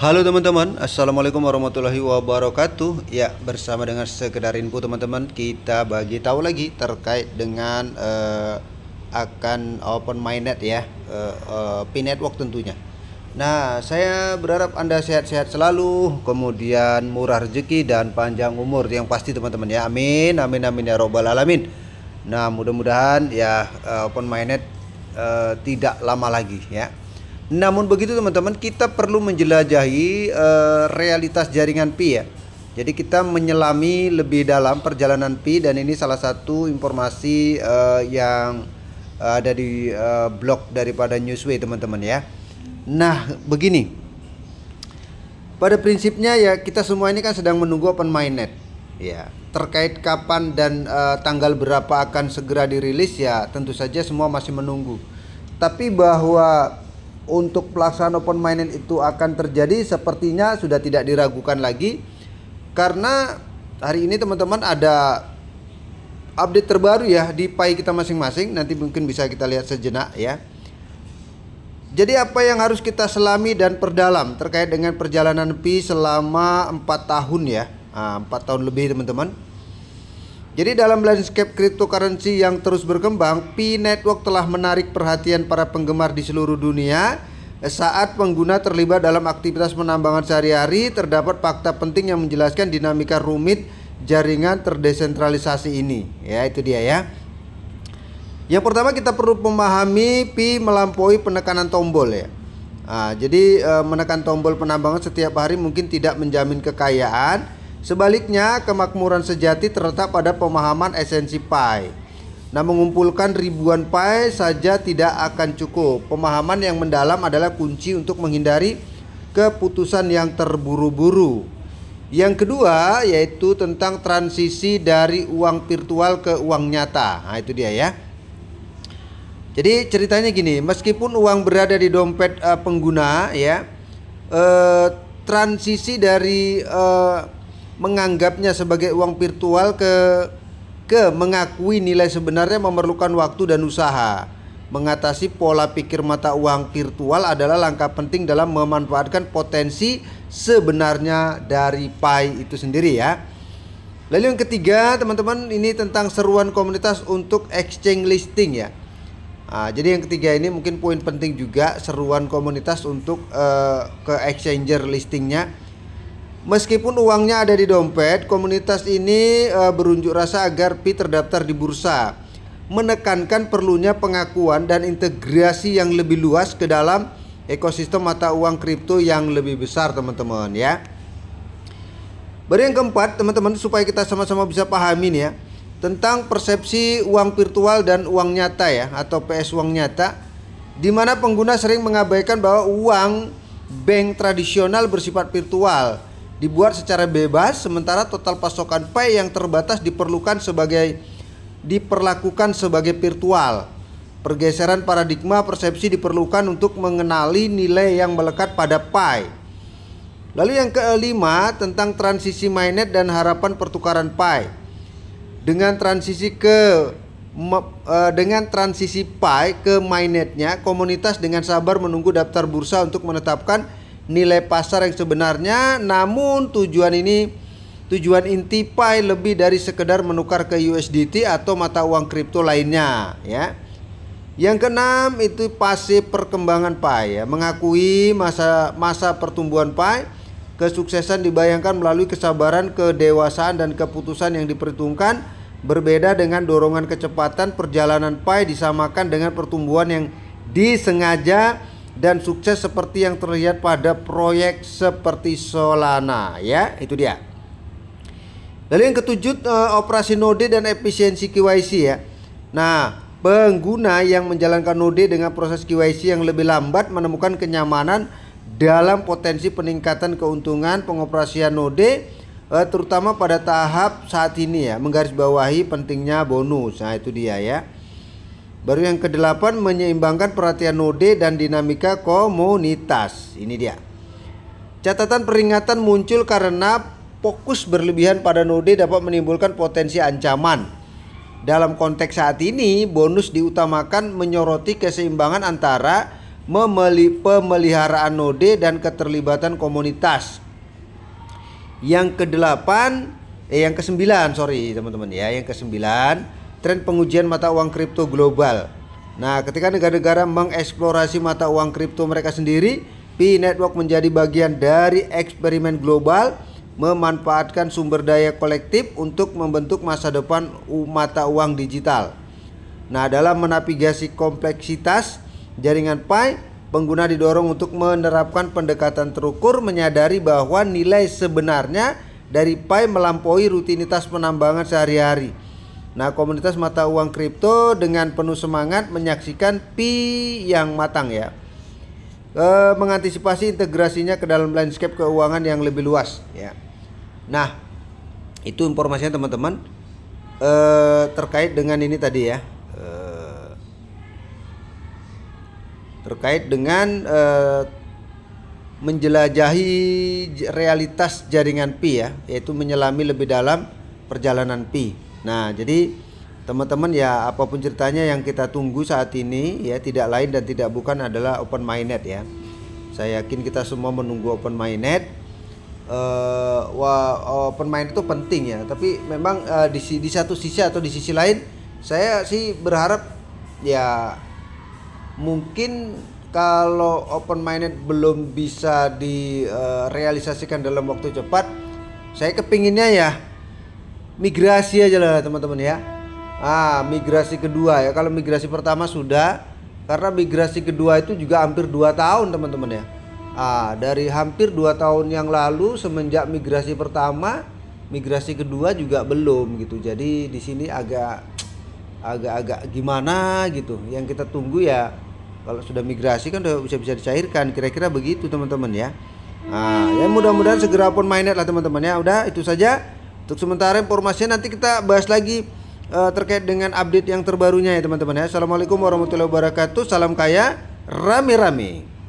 Halo teman-teman, Assalamualaikum warahmatullahi wabarakatuh Ya, bersama dengan Sekedar Info teman-teman Kita bagi tahu lagi terkait dengan uh, Akan open mainnet ya uh, eh, uh, eh, P-Network tentunya Nah, saya berharap Anda sehat-sehat selalu Kemudian murah rezeki dan panjang umur Yang pasti teman-teman ya Amin, amin, amin ya robbal alamin Nah, mudah-mudahan ya uh, open mainnet uh, tidak lama lagi ya namun begitu teman-teman kita perlu menjelajahi uh, realitas jaringan Pi ya. Jadi kita menyelami lebih dalam perjalanan Pi dan ini salah satu informasi uh, yang eh, ada di uh, blog daripada Newsway teman-teman ya. Nah, begini. Pada prinsipnya ya kita semua ini kan sedang menunggu open mainnet ya. Terkait kapan dan uh, tanggal berapa akan segera dirilis ya tentu saja semua masih menunggu. Tapi bahwa untuk pelaksanaan open mining itu akan terjadi sepertinya sudah tidak diragukan lagi karena hari ini teman-teman ada update terbaru ya di pai kita masing-masing nanti mungkin bisa kita lihat sejenak ya jadi apa yang harus kita selami dan perdalam terkait dengan perjalanan Pi selama 4 tahun ya nah, 4 tahun lebih teman-teman jadi dalam landscape cryptocurrency yang terus berkembang, Pi Network telah menarik perhatian para penggemar di seluruh dunia. Saat pengguna terlibat dalam aktivitas penambangan sehari-hari, terdapat fakta penting yang menjelaskan dinamika rumit jaringan terdesentralisasi ini. Ya, itu dia ya. Yang pertama kita perlu memahami Pi melampaui penekanan tombol ya. Nah, jadi eh, menekan tombol penambangan setiap hari mungkin tidak menjamin kekayaan, Sebaliknya, kemakmuran sejati terletak pada pemahaman esensi pai. Nah, mengumpulkan ribuan pai saja tidak akan cukup. Pemahaman yang mendalam adalah kunci untuk menghindari keputusan yang terburu-buru. Yang kedua yaitu tentang transisi dari uang virtual ke uang nyata. Nah, itu dia ya. Jadi ceritanya gini, meskipun uang berada di dompet uh, pengguna ya, uh, transisi dari uh, menganggapnya sebagai uang virtual ke ke mengakui nilai sebenarnya memerlukan waktu dan usaha. Mengatasi pola pikir mata uang virtual adalah langkah penting dalam memanfaatkan potensi sebenarnya dari PAI itu sendiri ya. Lalu yang ketiga, teman-teman, ini tentang seruan komunitas untuk exchange listing ya. Nah, jadi yang ketiga ini mungkin poin penting juga seruan komunitas untuk uh, ke exchanger listingnya Meskipun uangnya ada di dompet, komunitas ini e, berunjuk rasa agar Pi terdaftar di bursa, menekankan perlunya pengakuan dan integrasi yang lebih luas ke dalam ekosistem mata uang kripto yang lebih besar, teman-teman ya. Baru yang keempat, teman-teman supaya kita sama-sama bisa pahami nih ya tentang persepsi uang virtual dan uang nyata ya atau PS uang nyata di mana pengguna sering mengabaikan bahwa uang bank tradisional bersifat virtual dibuat secara bebas sementara total pasokan pay yang terbatas diperlukan sebagai diperlakukan sebagai virtual. Pergeseran paradigma persepsi diperlukan untuk mengenali nilai yang melekat pada pay. Lalu yang kelima tentang transisi mainnet dan harapan pertukaran pay. Dengan transisi ke e, dengan transisi pay ke mainnetnya, komunitas dengan sabar menunggu daftar bursa untuk menetapkan nilai pasar yang sebenarnya namun tujuan ini tujuan inti pay lebih dari sekedar menukar ke USDT atau mata uang kripto lainnya ya. Yang keenam itu pasif perkembangan PAI ya, mengakui masa masa pertumbuhan PAI kesuksesan dibayangkan melalui kesabaran, kedewasaan dan keputusan yang diperhitungkan berbeda dengan dorongan kecepatan perjalanan PAI disamakan dengan pertumbuhan yang disengaja dan sukses seperti yang terlihat pada proyek seperti Solana ya itu dia lalu yang ketujuh eh, operasi node dan efisiensi KYC ya nah pengguna yang menjalankan node dengan proses KYC yang lebih lambat menemukan kenyamanan dalam potensi peningkatan keuntungan pengoperasian node eh, terutama pada tahap saat ini ya menggarisbawahi pentingnya bonus nah itu dia ya Baru yang kedelapan menyeimbangkan perhatian node dan dinamika komunitas. Ini dia. Catatan peringatan muncul karena fokus berlebihan pada node dapat menimbulkan potensi ancaman. Dalam konteks saat ini, bonus diutamakan menyoroti keseimbangan antara pemeliharaan node dan keterlibatan komunitas. Yang kedelapan, eh yang kesembilan, sorry teman-teman ya, yang kesembilan tren pengujian mata uang kripto global. Nah, ketika negara-negara mengeksplorasi mata uang kripto mereka sendiri, Pi Network menjadi bagian dari eksperimen global memanfaatkan sumber daya kolektif untuk membentuk masa depan mata uang digital. Nah, dalam menavigasi kompleksitas jaringan Pi, pengguna didorong untuk menerapkan pendekatan terukur menyadari bahwa nilai sebenarnya dari Pi melampaui rutinitas penambangan sehari-hari Nah, komunitas mata uang kripto dengan penuh semangat menyaksikan pi yang matang ya. E, mengantisipasi integrasinya ke dalam landscape keuangan yang lebih luas ya. Nah, itu informasinya teman-teman e, terkait dengan ini tadi ya. E, terkait dengan e, menjelajahi realitas jaringan pi ya, yaitu menyelami lebih dalam perjalanan pi. Nah, jadi teman-teman ya apapun ceritanya yang kita tunggu saat ini ya tidak lain dan tidak bukan adalah open net ya. Saya yakin kita semua menunggu open net Uh, eh, wah open net itu penting ya, tapi memang uh, di di satu sisi atau di sisi lain saya sih berharap ya mungkin kalau open net belum bisa direalisasikan eh, uh, dalam waktu cepat, saya kepinginnya ya migrasi aja lah teman-teman ya. Ah, migrasi kedua ya. Kalau migrasi pertama sudah karena migrasi kedua itu juga hampir 2 tahun teman-teman ya. Ah, dari hampir 2 tahun yang lalu semenjak migrasi pertama, migrasi kedua juga belum gitu. Jadi di sini agak agak-agak gimana gitu. Yang kita tunggu ya kalau sudah migrasi kan udah bisa bisa dicairkan. Kira-kira begitu teman-teman ya. Nah, ya mudah-mudahan segera pun mainnya lah teman-teman ya. Udah itu saja. Untuk sementara informasinya nanti kita bahas lagi uh, terkait dengan update yang terbarunya ya teman-teman ya. Assalamualaikum warahmatullahi wabarakatuh. Salam kaya rame-rame.